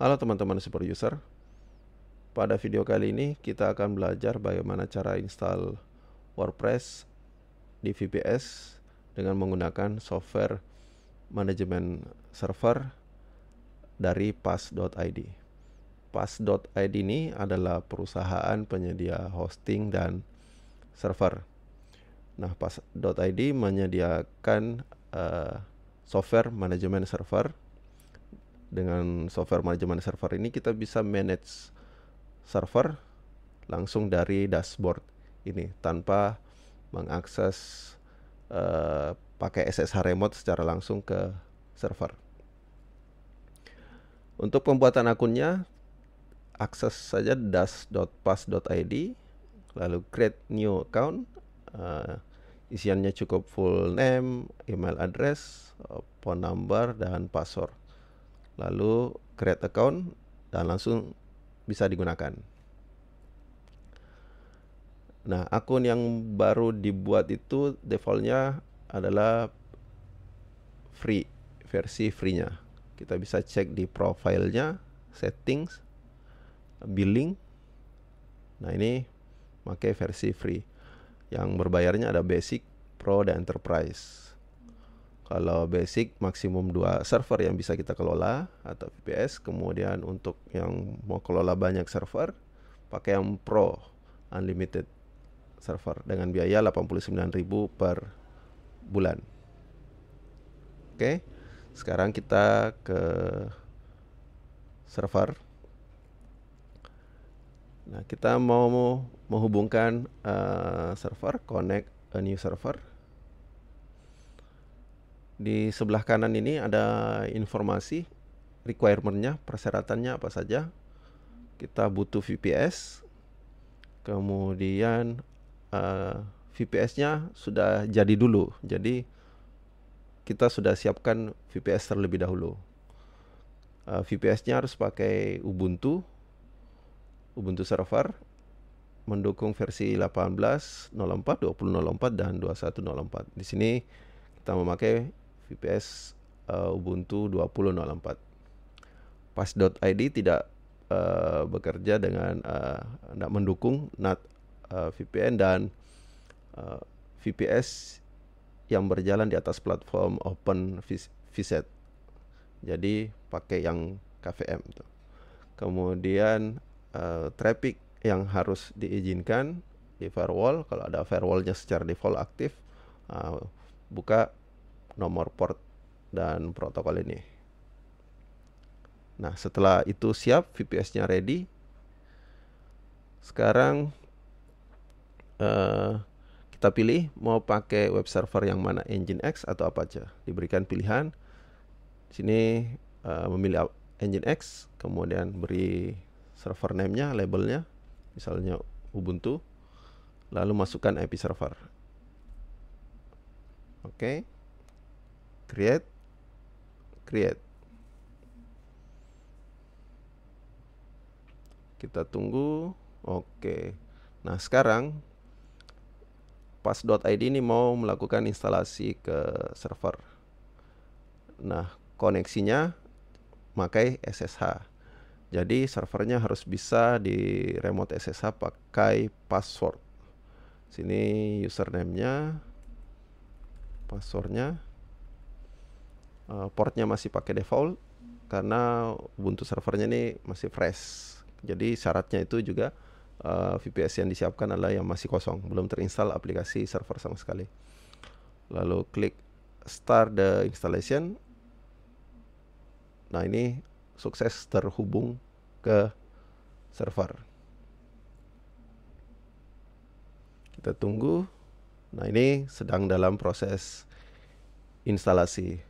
Halo teman-teman super user Pada video kali ini kita akan belajar bagaimana cara install WordPress di VPS dengan menggunakan software manajemen server dari Pass.ID. Pass.ID ini adalah perusahaan penyedia hosting dan server Nah, Pass.ID menyediakan uh, software manajemen server dengan software manajemen server ini kita bisa manage server langsung dari dashboard ini tanpa mengakses uh, pakai SSH remote secara langsung ke server. Untuk pembuatan akunnya akses saja dash.pass.id lalu create new account uh, isiannya cukup full name, email address, eh, phone number dan password lalu create account dan langsung bisa digunakan. Nah, akun yang baru dibuat itu defaultnya adalah free, versi free-nya. Kita bisa cek di profilnya, settings, billing. Nah, ini pakai versi free. Yang berbayarnya ada basic, pro, dan enterprise. Kalau basic maksimum dua server yang bisa kita kelola atau VPS. Kemudian untuk yang mau kelola banyak server pakai yang pro unlimited server dengan biaya 89.000 per bulan. Oke. Sekarang kita ke server. Nah, kita mau menghubungkan uh, server, connect a new server di sebelah kanan ini ada informasi requirementnya, persyaratannya apa saja. Kita butuh VPS, kemudian uh, eh, VPS-nya sudah jadi dulu. Jadi kita sudah siapkan VPS terlebih dahulu. Uh, eh, VPS-nya harus pakai Ubuntu, Ubuntu Server, mendukung versi 18.04, 20.04 dan 21.04. Di sini kita memakai VPS uh, eh, Ubuntu 20.04. Pas.id tidak uh, bekerja dengan uh, tidak mendukung NAT uh, VPN dan uh, VPS yang berjalan di atas platform Open VSET. Jadi pakai yang KVM tuh. Kemudian uh, traffic yang harus diizinkan di firewall kalau ada firewallnya secara default aktif uh, buka nomor port dan protokol ini. Nah, setelah itu siap, VPS-nya ready. Sekarang uh, kita pilih mau pakai web server yang mana, engine x atau apa aja. Diberikan pilihan. Sini uh, memilih x, kemudian beri server name-nya, labelnya, misalnya Ubuntu. Lalu masukkan IP server. Oke. Okay create create kita tunggu oke nah sekarang pas.id ini mau melakukan instalasi ke server nah koneksinya pakai SSH jadi servernya harus bisa di remote SSH pakai password sini username-nya passwordnya Eh, portnya masih pakai default karena Ubuntu servernya ini masih fresh. Jadi syaratnya itu juga uh, eh, VPS yang disiapkan adalah yang masih kosong, belum terinstall aplikasi server sama sekali. Lalu klik start the installation. Nah, ini sukses terhubung ke server. Kita tunggu. Nah, ini sedang dalam proses instalasi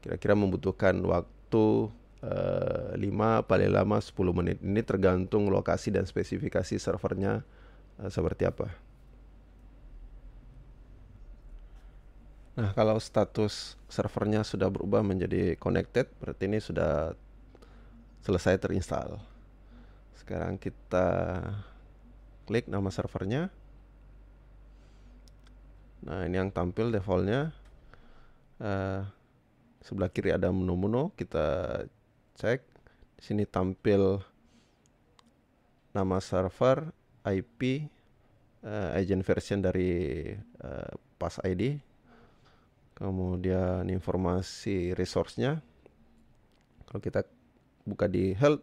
kira-kira membutuhkan waktu uh, eh, 5 paling lama 10 menit. Ini tergantung lokasi dan spesifikasi servernya uh, seperti apa. Nah, kalau status servernya sudah berubah menjadi connected, berarti ini sudah selesai terinstall. Sekarang kita klik nama servernya. Nah, ini yang tampil defaultnya. Eh, sebelah kiri ada menu-menu kita cek di sini tampil nama server IP uh, eh, agent version dari uh, eh, pass ID kemudian informasi resource-nya kalau kita buka di health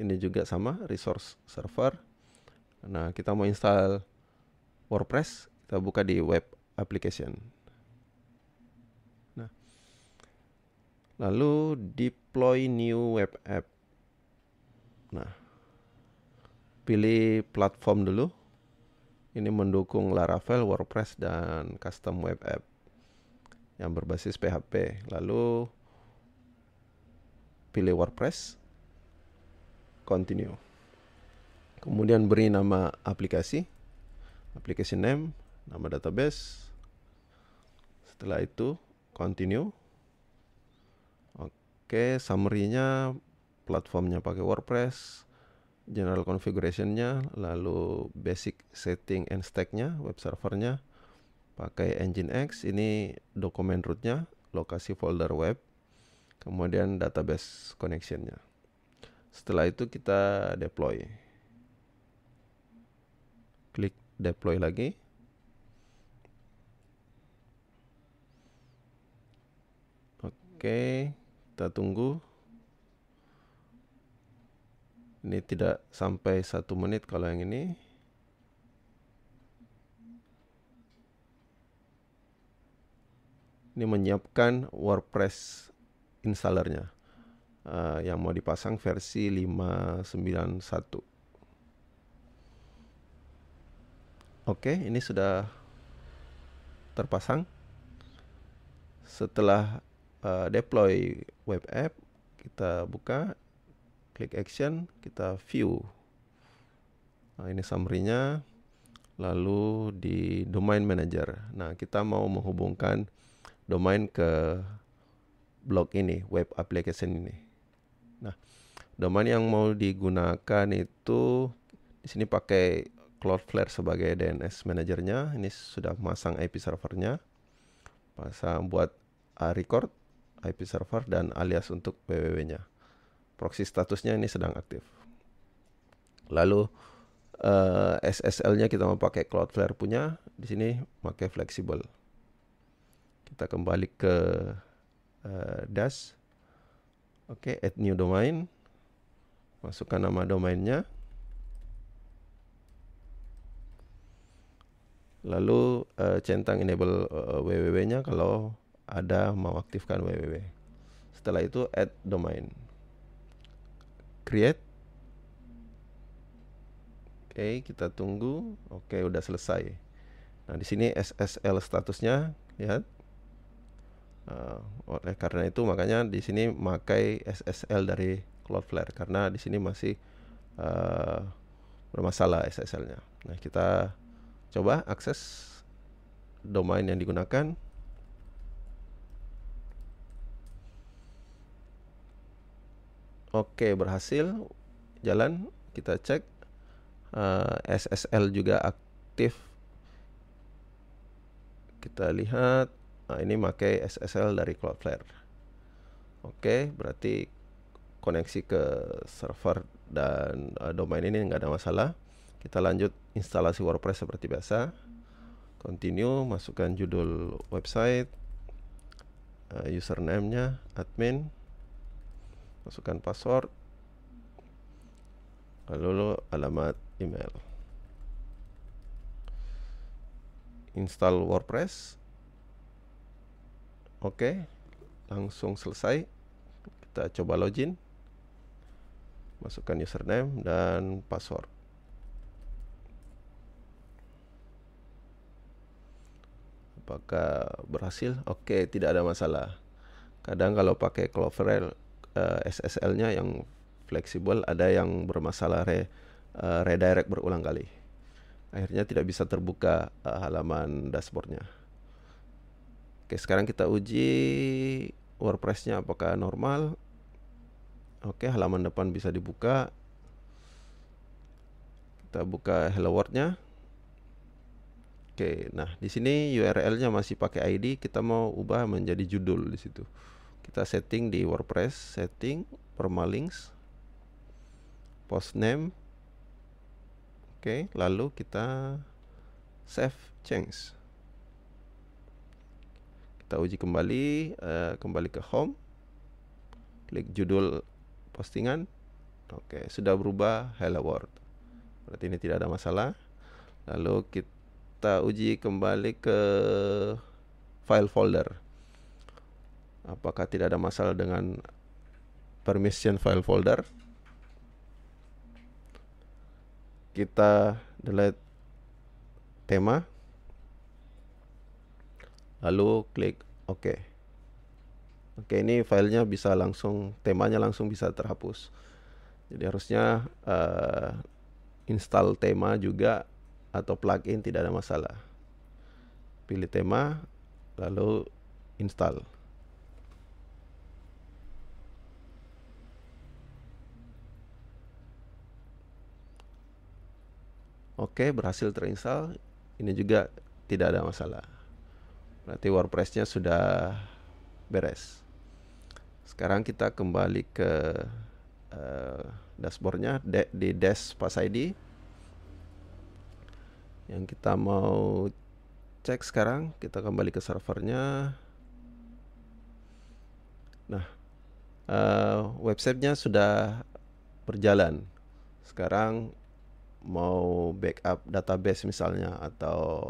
ini juga sama resource server nah kita mau install WordPress kita buka di web application Lalu deploy new web app. Nah, pilih platform dulu. Ini mendukung Laravel, WordPress, dan custom web app yang berbasis PHP. Lalu pilih WordPress, continue. Kemudian beri nama aplikasi, application name, nama database. Setelah itu continue Oke, summary-nya platformnya pakai WordPress, general configuration-nya, lalu basic setting and stack-nya, web servernya pakai Nginx, ini dokumen root-nya, lokasi folder web, kemudian database connection-nya. Setelah itu kita deploy. Klik deploy lagi. Oke. Okay kita tunggu ini tidak sampai satu menit kalau yang ini ini menyiapkan WordPress installernya uh, yang mau dipasang versi 591 oke okay, ini sudah terpasang setelah uh, deploy web app, kita buka, klik action, kita view. Nah, ini summary-nya. Lalu di domain manager. Nah, kita mau menghubungkan domain ke blog ini, web application ini. Nah, domain yang mau digunakan itu di sini pakai Cloudflare sebagai DNS manajernya. Ini sudah masang IP servernya. Pasang buat ah, record IP server dan alias untuk www-nya. Proxy statusnya ini sedang aktif. Lalu uh, eh, SSL-nya kita mau pakai Cloudflare punya, di sini pakai flexible. Kita kembali ke uh, dash. Oke, okay, add new domain. Masukkan nama domainnya. Lalu uh, centang enable uh, www-nya kalau ada mau aktifkan www. Setelah itu add domain. Create. Oke, kita tunggu. Oke, udah selesai. Nah, di sini SSL statusnya lihat. Uh, oleh karena itu makanya di sini memakai SSL dari Cloudflare karena di sini masih uh, bermasalah SSL-nya. Nah, kita coba akses domain yang digunakan. Oke, berhasil. Jalan, kita cek. Uh, eh, SSL juga aktif. Kita lihat. Nah, ini pakai SSL dari Cloudflare. Oke, berarti koneksi ke server dan uh, domain ini nggak ada masalah. Kita lanjut instalasi WordPress seperti biasa. Continue, masukkan judul website, uh, username-nya, admin masukkan password lalu alamat email install WordPress oke langsung selesai kita coba login masukkan username dan password apakah berhasil oke tidak ada masalah kadang kalau pakai Cloverel uh, eh, SSL-nya yang fleksibel, ada yang bermasalah re, uh, redirect berulang kali. Akhirnya tidak bisa terbuka uh, halaman dashboardnya. Oke, sekarang kita uji WordPress-nya apakah normal. Oke, halaman depan bisa dibuka. Kita buka Hello World-nya. Oke, nah di sini URL-nya masih pakai ID, kita mau ubah menjadi judul di situ kita setting di WordPress setting permalinks post name oke lalu kita save change kita uji kembali uh, kembali ke home klik judul postingan oke sudah berubah hello world berarti ini tidak ada masalah lalu kita uji kembali ke file folder apakah tidak ada masalah dengan permission file folder kita delete tema lalu klik OK Oke ini filenya bisa langsung temanya langsung bisa terhapus jadi harusnya uh, install tema juga atau plugin tidak ada masalah pilih tema lalu install Oke, berhasil terinstall. Ini juga tidak ada masalah. Berarti WordPress-nya sudah beres. Sekarang kita kembali ke uh, dashboardnya di dash pas ID. Yang kita mau cek sekarang, kita kembali ke servernya. Nah, uh, websitenya sudah berjalan. Sekarang mau backup database misalnya atau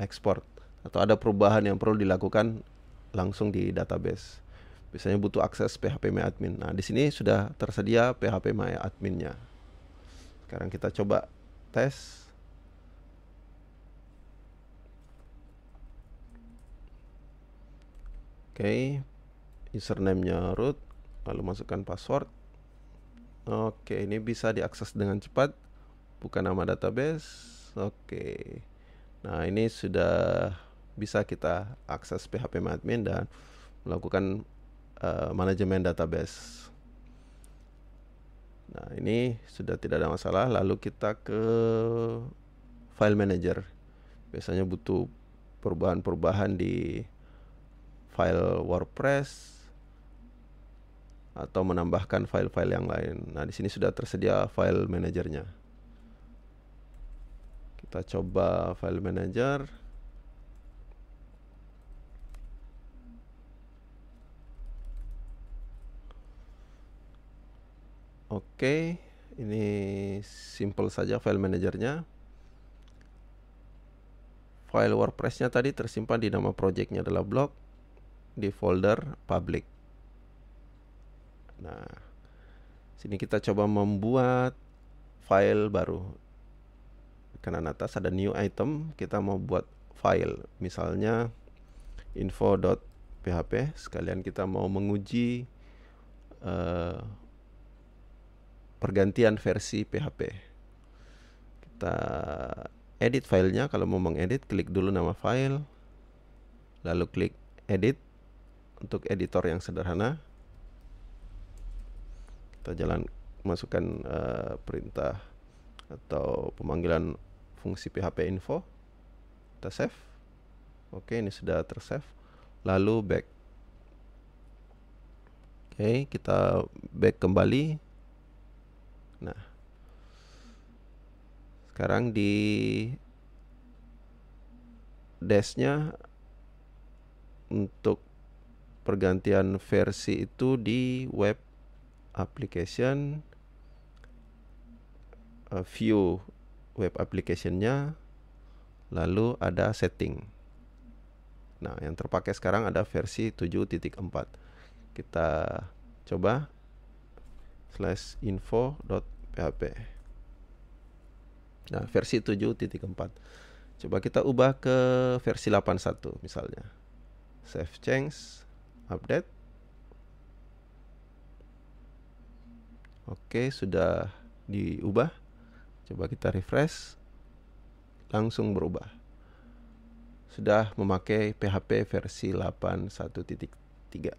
ekspor atau ada perubahan yang perlu dilakukan langsung di database. Biasanya butuh akses PHP My Nah, di sini sudah tersedia PHP My nya Sekarang kita coba tes. Oke, okay. username-nya root, lalu masukkan password. Oke, okay, ini bisa diakses dengan cepat buka nama database. Oke. Nah, ini sudah bisa kita akses PHP admin dan melakukan uh, manajemen database. Nah, ini sudah tidak ada masalah. Lalu kita ke file manager. Biasanya butuh perubahan-perubahan di file WordPress atau menambahkan file-file yang lain. Nah, di sini sudah tersedia file manajernya kita coba file manager Oke, ini simple saja file manajernya. File WordPressnya tadi tersimpan di nama projectnya adalah blog di folder public. Nah, sini kita coba membuat file baru kanan atas ada new item kita mau buat file misalnya info.php sekalian kita mau menguji uh, pergantian versi PHP kita edit filenya kalau mau mengedit klik dulu nama file lalu klik edit untuk editor yang sederhana kita jalan masukkan uh, perintah atau pemanggilan fungsi PHP info kita save oke ini sudah tersave lalu back oke kita back kembali nah sekarang di dashnya untuk pergantian versi itu di web application uh, view web applicationnya lalu ada setting nah yang terpakai sekarang ada versi 7.4 kita coba slash info.php nah versi 7.4 coba kita ubah ke versi 81 misalnya save change update oke sudah diubah Coba kita refresh. Langsung berubah. Sudah memakai PHP versi 81.3.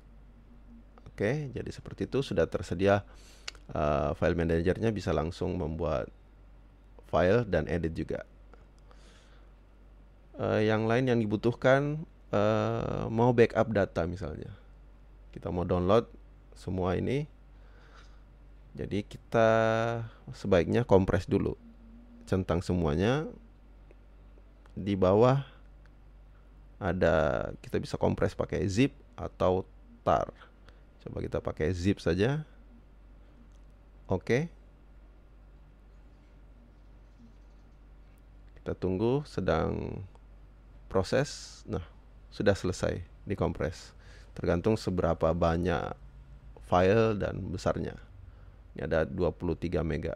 Oke, jadi seperti itu sudah tersedia uh, file manajernya bisa langsung membuat file dan edit juga. Uh, yang lain yang dibutuhkan uh, mau backup data misalnya. Kita mau download semua ini jadi kita sebaiknya kompres dulu centang semuanya di bawah ada kita bisa kompres pakai zip atau tar. Coba kita pakai zip saja. Oke. Kita tunggu sedang proses. Nah, sudah selesai dikompres. Tergantung seberapa banyak file dan besarnya. Ini ada 23 mega.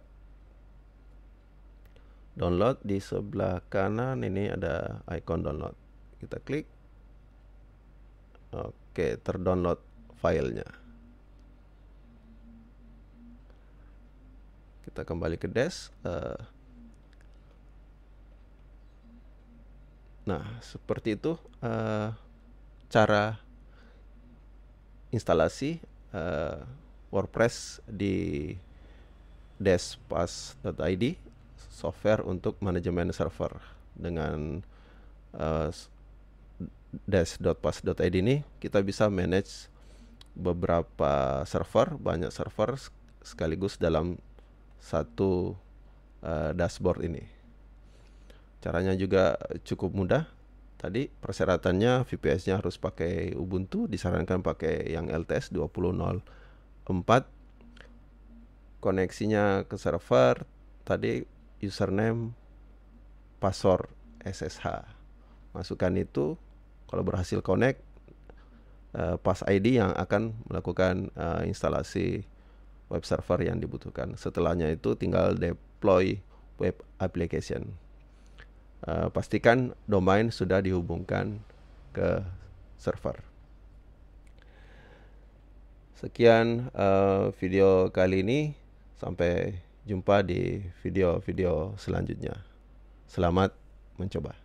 Download di sebelah kanan ini ada icon download. Kita klik. Oke, terdownload filenya. Kita kembali ke desk. Eh, nah, seperti itu eh, cara instalasi eh, WordPress di dashpass.id software untuk manajemen server dengan uh, eh, dash.pass.id ini kita bisa manage beberapa server, banyak server sekaligus dalam satu uh, dashboard ini. Caranya juga cukup mudah. Tadi persyaratannya VPS-nya harus pakai Ubuntu, disarankan pakai yang LTS 20.0 4 koneksinya ke server tadi username password SSH masukkan itu kalau berhasil connect eh, pas pass ID yang akan melakukan eh, instalasi web server yang dibutuhkan setelahnya itu tinggal deploy web application eh, pastikan domain sudah dihubungkan ke server Sekian uh, video kali ini. Sampai jumpa di video-video selanjutnya. Selamat mencoba.